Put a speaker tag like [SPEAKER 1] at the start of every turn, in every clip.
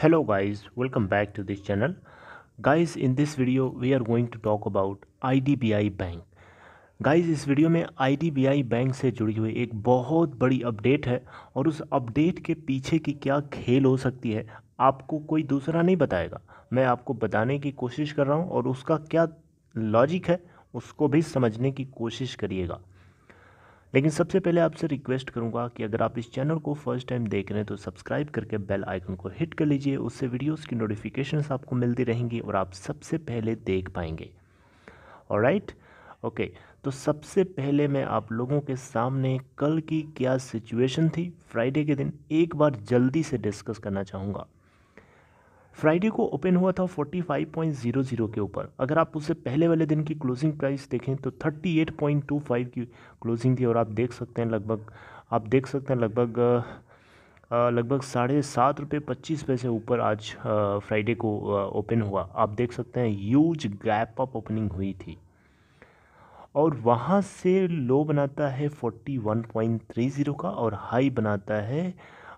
[SPEAKER 1] hello guys welcome back to this channel guys in this video we are going to talk about IDBI bank guys इस video में IDBI bank से जुड़ी हुई एक बहुत बड़ी अपडेट है और उस अपडेट के पीछे की क्या खेल हो सकती है आपको कोई दूसरा नहीं बताएगा मैं आपको बताने की कोशिश कर रहा हूँ और उसका क्या लॉजिक है उसको भी समझने की कोशिश करिएगा लेकिन सबसे पहले आपसे रिक्वेस्ट करूंगा कि अगर आप इस चैनल को फर्स्ट टाइम देख रहे हैं तो सब्सक्राइब करके बेल आइकन को हिट कर लीजिए उससे वीडियोस की नोटिफिकेशंस आपको मिलती रहेंगी और आप सबसे पहले देख पाएंगे और राइट ओके तो सबसे पहले मैं आप लोगों के सामने कल की क्या सिचुएशन थी फ्राइडे के दिन एक बार जल्दी से डिस्कस करना चाहूँगा फ्राइडे को ओपन हुआ था 45.00 के ऊपर अगर आप उससे पहले वाले दिन की क्लोजिंग प्राइस देखें तो 38.25 की क्लोजिंग थी और आप देख सकते हैं लगभग आप देख सकते हैं लगभग लगभग साढ़े सात रुपये पच्चीस पैसे ऊपर आज फ्राइडे को ओपन हुआ आप देख सकते हैं यूज गैप अप ओपनिंग हुई थी और वहाँ से लो बनाता है 41.30 का और हाई बनाता है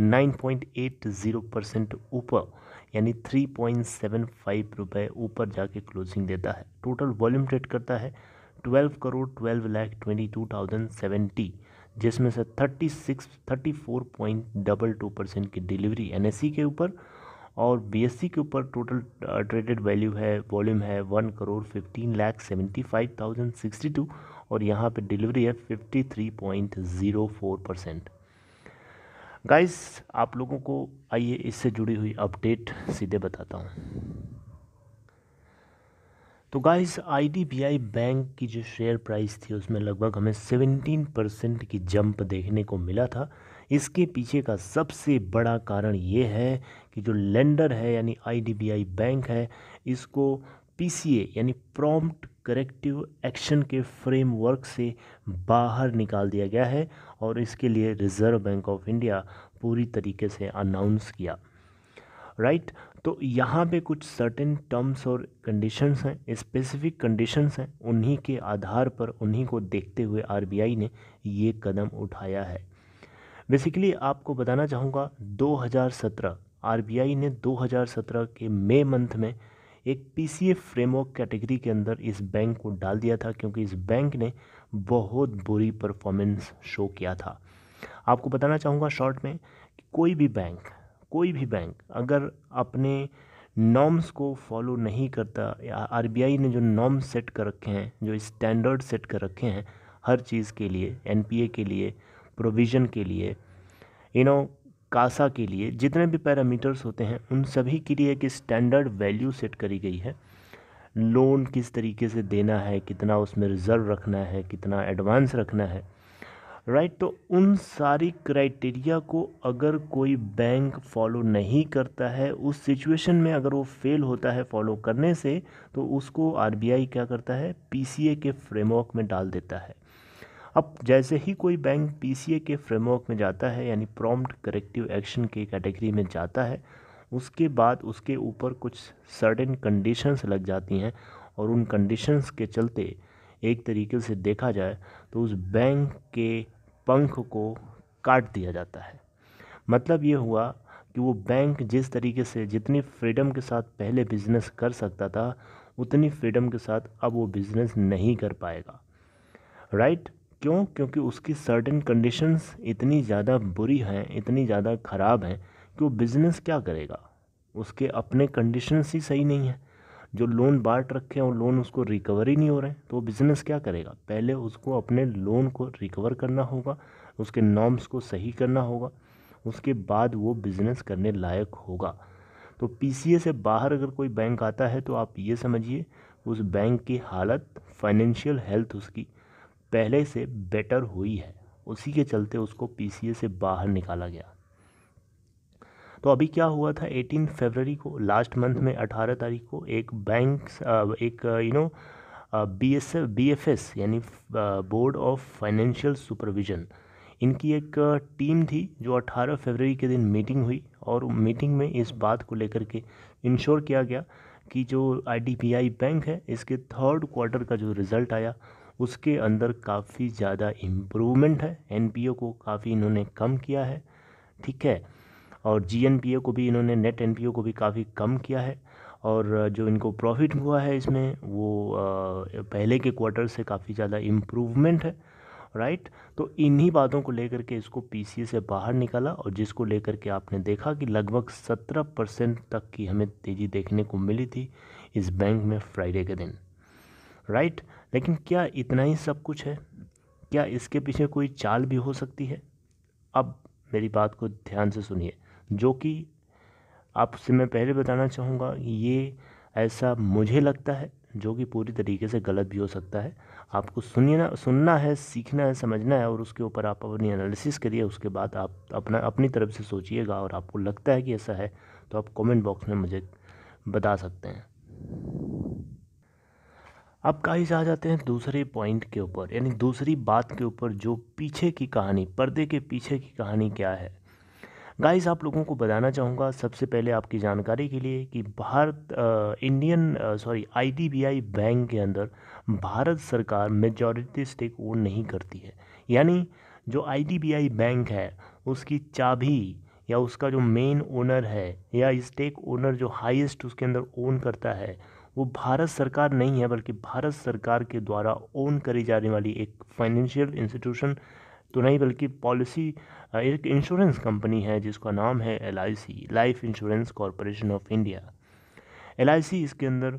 [SPEAKER 1] 9.80 परसेंट ऊपर यानी 3.75 रुपए ऊपर जाके क्लोजिंग देता है टोटल वॉल्यूम ट्रेड करता है 12 crore 12 lakh twenty two thousand seventy जिसमें से 36 34.22 परसेंट की डिलीवरी एन के ऊपर और बी के ऊपर टोटल ट्रेडेड वैल्यू है वॉल्यूम है one crore fifteen lakh seventy five thousand sixty two और यहाँ पे डिलीवरी है fifty three point zero four percent guys आप लोगों को आइए इससे जुड़ी हुई अपडेट सीधे बताता हूँ तो गाइस आईडीबीआई बैंक की जो शेयर प्राइस थी उसमें लगभग हमें 17 परसेंट की जंप देखने को मिला था इसके पीछे का सबसे बड़ा कारण ये है कि जो लेंडर है यानी आईडीबीआई बैंक है इसको पीसीए यानी प्रॉम्प्ट करेक्टिव एक्शन के फ्रेमवर्क से बाहर निकाल दिया गया है और इसके लिए रिज़र्व बैंक ऑफ इंडिया पूरी तरीके से अनाउंस किया राइट right? तो यहाँ पे कुछ सर्टेन टर्म्स और कंडीशंस हैं स्पेसिफिक कंडीशंस हैं उन्हीं के आधार पर उन्हीं को देखते हुए आरबीआई ने ये कदम उठाया है बेसिकली आपको बताना चाहूँगा 2017 आरबीआई ने 2017 के मई मंथ में एक पीसीए फ्रेमवर्क कैटेगरी के अंदर इस बैंक को डाल दिया था क्योंकि इस बैंक ने बहुत बुरी परफॉर्मेंस शो किया था आपको बताना चाहूँगा शॉर्ट में कि कोई भी बैंक कोई भी बैंक अगर अपने नॉर्म्स को फॉलो नहीं करता या आरबीआई ने जो नॉर्म्स सेट कर रखे हैं जो स्टैंडर्ड सेट कर रखे हैं हर चीज़ के लिए एनपीए के लिए प्रोविज़न के लिए you you know know, CASA के लिए जितने भी पैरामीटर्स होते हैं उन सभी के लिए एक स्टैंडर्ड वैल्यू सेट करी गई है लोन किस तरीके से देना है कितना उसमें रिज़र्व रखना है कितना एडवांस रखना है राइट right, तो उन सारी क्राइटेरिया को अगर कोई बैंक फॉलो नहीं करता है उस सिचुएशन में अगर वो फेल होता है फॉलो करने से तो उसको आरबीआई क्या करता है पीसीए के फ्रेमवर्क में डाल देता है अब जैसे ही कोई बैंक पी के फ्रेमवर्क में जाता है यानी प्रॉम्प्ट करेक्टिव एक्शन के कैटेगरी में जाता है उसके बाद उसके ऊपर कुछ सर्टेन कंडीशंस लग जाती हैं और उन कंडीशंस के चलते एक तरीके से देखा जाए तो उस बैंक के पंख को काट दिया जाता है मतलब ये हुआ कि वो बैंक जिस तरीके से जितनी फ्रीडम के साथ पहले बिज़नेस कर सकता था उतनी फ्रीडम के साथ अब वो बिज़नेस नहीं कर पाएगा राइट right? क्यों क्योंकि उसकी सर्टेन कंडीशंस इतनी ज़्यादा बुरी हैं इतनी ज़्यादा ख़राब हैं कि वो बिज़नेस क्या करेगा उसके अपने कंडीशंस ही सही नहीं हैं जो लोन बांट रखे हैं और लोन उसको रिकवर ही नहीं हो रहे हैं तो वो बिज़नेस क्या करेगा पहले उसको अपने लोन को रिकवर करना होगा उसके नॉर्म्स को सही करना होगा उसके बाद वो बिज़नेस करने लायक होगा तो पी से बाहर अगर कोई बैंक आता है तो आप ये समझिए उस बैंक की हालत फाइनेंशियल हेल्थ उसकी पहले से बेटर हुई है उसी के चलते उसको पी से बाहर निकाला गया तो अभी क्या हुआ था 18 फरवरी को लास्ट मंथ में 18 तारीख को एक बैंक एक you know B S B F S यानी बोर्ड ऑफ फाइनेंशियल सुपरविजन इनकी एक टीम थी जो 18 फरवरी के दिन मीटिंग हुई और मीटिंग में इस बात को लेकर के इंश्योर किया गया कि जो आई बैंक है इसके थर्ड क्वार्टर का जो रिज़ल्ट आया उसके अंदर काफ़ी ज़्यादा इम्प्रूवमेंट है एन को काफ़ी इन्होंने कम किया है ठीक है और जी को भी इन्होंने नेट एन को भी काफ़ी कम किया है और जो इनको प्रॉफिट हुआ है इसमें वो पहले के क्वार्टर से काफ़ी ज़्यादा इम्प्रूवमेंट है राइट तो इन्हीं बातों को लेकर के इसको पी से बाहर निकाला और जिसको लेकर के आपने देखा कि लगभग सत्रह परसेंट तक की हमें तेज़ी देखने को मिली थी इस बैंक में फ्राइडे के दिन राइट लेकिन क्या इतना ही सब कुछ है क्या इसके पीछे कोई चाल भी हो सकती है अब मेरी बात को ध्यान से सुनिए जो कि आपसे मैं पहले बताना चाहूँगा ये ऐसा मुझे लगता है जो कि पूरी तरीके से गलत भी हो सकता है आपको ना सुनना है सीखना है समझना है और उसके ऊपर आप अपनी एनालिसिस करिए उसके बाद आप अपना अपनी तरफ से सोचिएगा और आपको लगता है कि ऐसा है तो आप कमेंट बॉक्स में मुझे बता सकते हैं अब काइज आ जाते हैं दूसरे पॉइंट के ऊपर यानी दूसरी बात के ऊपर जो पीछे की कहानी पर्दे के पीछे की कहानी क्या है गाइस आप लोगों को बताना चाहूँगा सबसे पहले आपकी जानकारी के लिए कि भारत आ, इंडियन सॉरी आईडीबीआई बैंक के अंदर भारत सरकार मेजॉरिटी स्टेक ओन नहीं करती है यानी जो आईडीबीआई बैंक है उसकी चाबी या उसका जो मेन ओनर है या स्टेक ओनर जो हाईएस्ट उसके अंदर ओन करता है वो भारत सरकार नहीं है बल्कि भारत सरकार के द्वारा ओन करी जाने वाली एक फाइनेंशियल इंस्टीट्यूशन तो नहीं बल्कि पॉलिसी एक इंश्योरेंस कंपनी है जिसका नाम है L life insurance corporation of India L इसके अंदर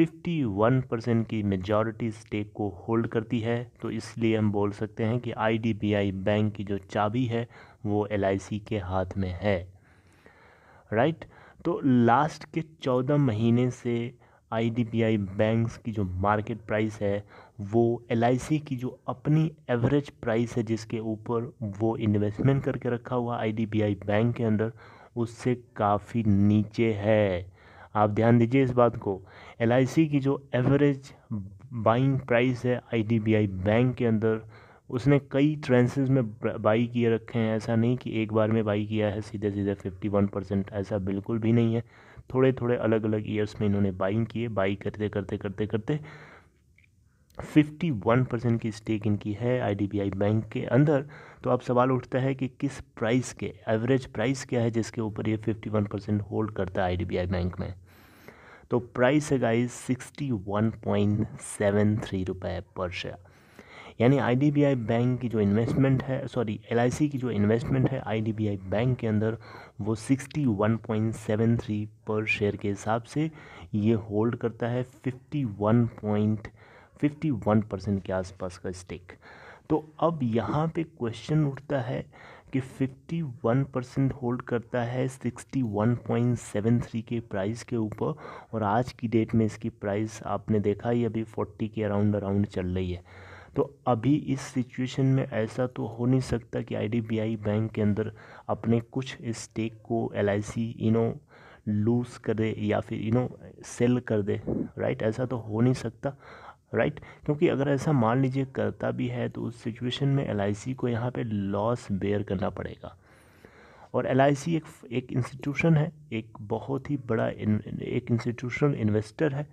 [SPEAKER 1] 51 परसेंट की मेजॉरिटी स्टेक को होल्ड करती है तो इसलिए हम बोल सकते हैं कि आईडीबीआई बैंक की जो चाबी है वो एल के हाथ में है राइट right? तो लास्ट के चौदह महीने से आई बैंक्स की जो मार्केट प्राइस है वो एल की जो अपनी एवरेज प्राइस है जिसके ऊपर वो इन्वेस्टमेंट करके रखा हुआ आई बैंक के अंदर उससे काफ़ी नीचे है आप ध्यान दीजिए इस बात को एल की जो एवरेज बाइंग प्राइस है आई बैंक के अंदर उसने कई ट्रेंसेस में बाई किए रखे हैं ऐसा नहीं कि एक बार में बाई किया है सीधे सीधे 51 परसेंट ऐसा बिल्कुल भी नहीं है थोड़े थोड़े अलग अलग ईयर्स में इन्होंने बाइंग किए बाई करते करते करते करते 51 परसेंट की स्टेक इनकी है आईडीबीआई बैंक के अंदर तो अब सवाल उठता है कि किस प्राइस के एवरेज प्राइस क्या है जिसके ऊपर ये 51 परसेंट होल्ड करता है आईडीबीआई बैंक में तो प्राइस है गाइस 61.73 रुपए पर शेयर यानी आईडीबीआई बैंक की जो इन्वेस्टमेंट है सॉरी एलआईसी की जो इन्वेस्टमेंट है आईडीबीआई बैंक के अंदर वो 61.73 पर शेयर के हिसाब से ये होल्ड करता है 51.51 परसेंट के आसपास का स्टेक तो अब यहाँ पे क्वेश्चन उठता है कि 51 परसेंट होल्ड करता है 61.73 के प्राइस के ऊपर और आज की डेट में इसकी प्राइस आपने देखा ही अभी 40 के अराउंड अराउंड चल रही है तो अभी इस सिचुएशन में ऐसा तो हो नहीं सकता कि आई बैंक के अंदर अपने कुछ स्टेक को एल सी इनो लूज़ कर दे या फिर इनो सेल कर दे राइट ऐसा तो हो नहीं सकता राइट क्योंकि अगर ऐसा मान लीजिए करता भी है तो उस सिचुएशन में एल को यहाँ पे लॉस बेयर करना पड़ेगा और एल एक एक इंस्टीट्यूशन है एक बहुत ही बड़ा एक इंस्टीट्यूशनल इन्वेस्टर है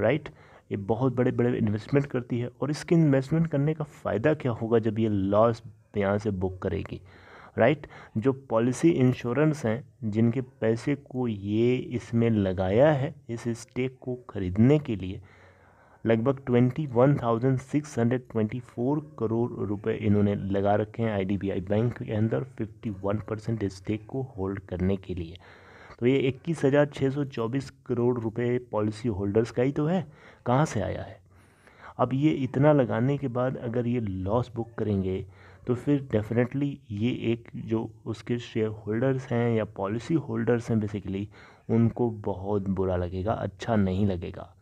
[SPEAKER 1] राइट right? ये बहुत बड़े बड़े इन्वेस्टमेंट करती है और इसकी इन्वेस्टमेंट करने का फ़ायदा क्या होगा जब ये लॉस यहाँ से बुक करेगी राइट जो पॉलिसी इंश्योरेंस हैं जिनके पैसे को ये इसमें लगाया है इस स्टेक को ख़रीदने के लिए लगभग twenty one thousand six hundred twenty four crore रुपए इन्होंने लगा रखे हैं आईडीबीआई बैंक के अंदर फिफ्टी वन परसेंट स्टेक को होल्ड करने के लिए तो ये इक्कीस हज़ार छः सौ चौबीस करोड़ रुपए पॉलिसी होल्डर्स का ही तो है कहाँ से आया है अब ये इतना लगाने के बाद अगर ये लॉस बुक करेंगे तो फिर डेफिनेटली ये एक जो उसके शेयर होल्डर्स हैं या पॉलिसी होल्डर्स हैं बेसिकली उनको बहुत बुरा लगेगा अच्छा नहीं लगेगा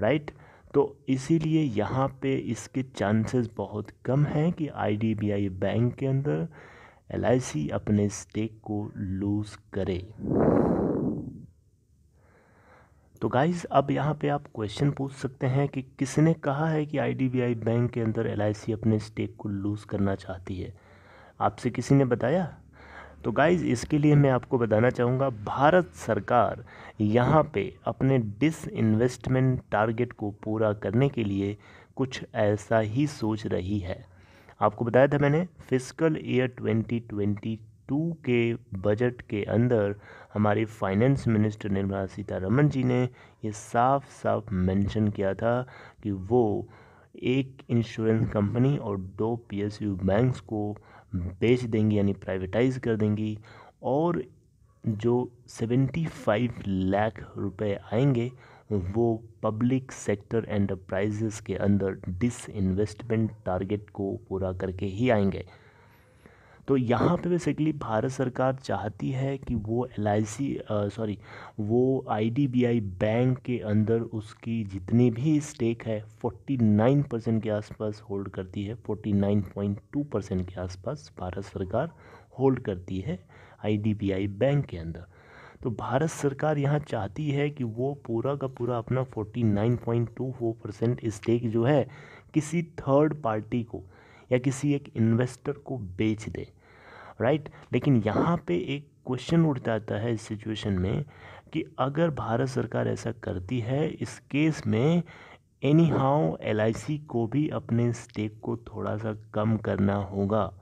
[SPEAKER 1] राइट तो इसीलिए यहाँ पे इसके चांसेस बहुत कम हैं कि आईडीबीआई बैंक के अंदर एल अपने स्टेक को लूज़ करे तो गाइज अब यहाँ पे आप क्वेश्चन पूछ सकते हैं कि किसने कहा है कि आई बैंक के अंदर एल अपने स्टेक को लूज़ करना चाहती है आपसे किसी ने बताया तो गाइज़ इसके लिए मैं आपको बताना चाहूँगा भारत सरकार यहाँ पे अपने डिस इन्वेस्टमेंट टारगेट को पूरा करने के लिए कुछ ऐसा ही सोच रही है आपको बताया था मैंने फिजिकल ईयर 2022 के बजट के अंदर हमारे फाइनेंस मिनिस्टर निर्मला सीतारमन जी ने ये साफ साफ मेंशन किया था कि वो एक इंश्योरेंस कंपनी और दो पीएसयू बैंक्स को बेच देंगी यानी प्राइवेटाइज कर देंगी और जो 75 लाख रुपए आएंगे वो पब्लिक सेक्टर एंटरप्राइजेस के अंदर डिसइन्वेस्टमेंट टारगेट को पूरा करके ही आएंगे तो यहाँ पे बेसिकली भारत सरकार चाहती है कि वो एल आई सी सॉरी वो I D B I bank के अंदर उसकी जितनी भी स्टेक है फोर्टी नाइन परसेंट के आसपास होल्ड करती है forty nine point two percent के आसपास भारत सरकार होल्ड करती है I D B I bank के अंदर तो भारत सरकार यहाँ चाहती है कि वो पूरा का पूरा अपना 49.24 परसेंट स्टेक जो है किसी थर्ड पार्टी को या किसी एक इन्वेस्टर को बेच दे राइट लेकिन यहाँ पे एक क्वेश्चन उठ जाता है इस सिचुएशन में कि अगर भारत सरकार ऐसा करती है इस केस में एनी हाउ एल को भी अपने स्टेक को थोड़ा सा कम करना होगा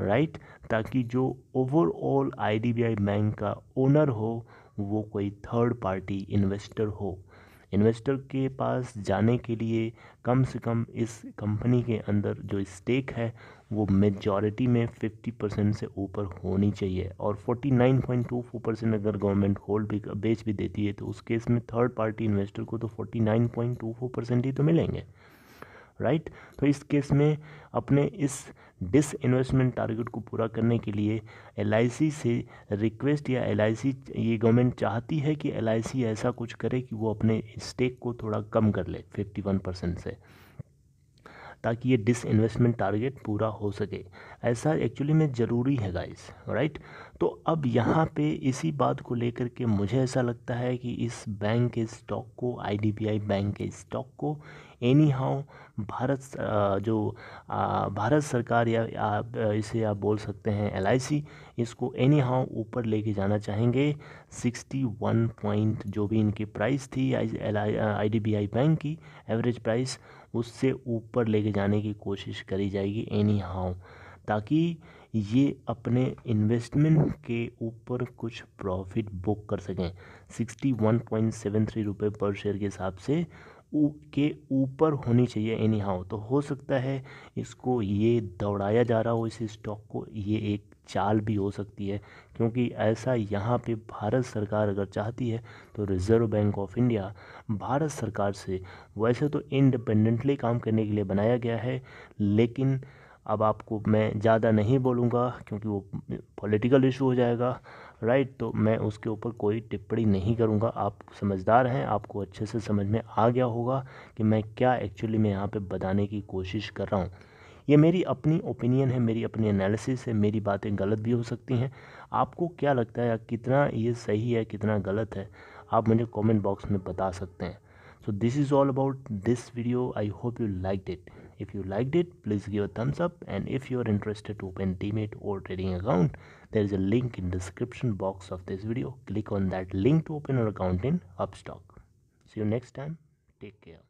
[SPEAKER 1] राइट ताकि जो ओवरऑल आईडीबीआई बैंक का ओनर हो वो कोई थर्ड पार्टी इन्वेस्टर हो इन्वेस्टर के पास जाने के लिए कम से कम इस कंपनी के अंदर जो स्टेक है वो मेजॉरिटी में 50 परसेंट से ऊपर होनी चाहिए और 49.24 परसेंट अगर गवर्नमेंट होल्ड भी बेच भी देती है तो उस केस में थर्ड पार्टी इन्वेस्टर को तो 49.24 परसेंट ही तो मिलेंगे राइट तो इस केस में अपने इस इन्वेस्टमेंट टारगेट को पूरा करने के लिए एल से रिक्वेस्ट या एल ये गवर्नमेंट चाहती है कि एल ऐसा कुछ करे कि वो अपने स्टेक को थोड़ा कम कर ले 51 परसेंट से ताकि ये डिस इन्वेस्टमेंट टारगेट पूरा हो सके ऐसा एक्चुअली में ज़रूरी है गाइस राइट तो अब यहाँ पे इसी बात को लेकर के मुझे ऐसा लगता है कि इस बैंक के स्टॉक को आई बैंक के स्टॉक को एनी हाउ भारत जो भारत सरकार या आप इसे आप बोल सकते हैं एल इसको एनी हाउ ऊपर लेके जाना चाहेंगे 61 पॉइंट जो भी इनकी प्राइस थी एल आई बैंक की एवरेज प्राइस उससे ऊपर लेके जाने की कोशिश करी जाएगी एनी हाउ ताकि ये अपने इन्वेस्टमेंट के ऊपर कुछ प्रॉफिट बुक कर सकें 61.73 रुपए पर शेयर के हिसाब से के ऊपर होनी चाहिए एनी हाउ तो हो सकता है इसको ये दौड़ाया जा रहा हो इस स्टॉक को ये एक चाल भी हो सकती है क्योंकि ऐसा यहाँ पे भारत सरकार अगर चाहती है तो reserve bank of India Bharat सरकार से वैसे तो इंडिपेंडेंटली काम करने के लिए बनाया गया है लेकिन अब आपको मैं ज़्यादा नहीं बोलूँगा क्योंकि वो पॉलिटिकल इशू हो जाएगा राइट तो मैं उसके ऊपर कोई टिप्पणी नहीं करूँगा आप समझदार हैं आपको अच्छे से समझ में आ गया होगा कि मैं क्या एक्चुअली मैं यहाँ पर बताने की कोशिश कर रहा हूँ ये मेरी अपनी ओपिनियन है मेरी अपनी एनालिसिस है मेरी बातें गलत भी हो सकती हैं आपको क्या लगता है कितना ये सही है कितना गलत है आप मुझे कमेंट बॉक्स में बता सकते हैं so this is all about this video I hope you like it if you like it please give a thumbs up and if you are interested to open demat और trading account there is a link in description box of this video click on that link to open your account in upstock see you next time take care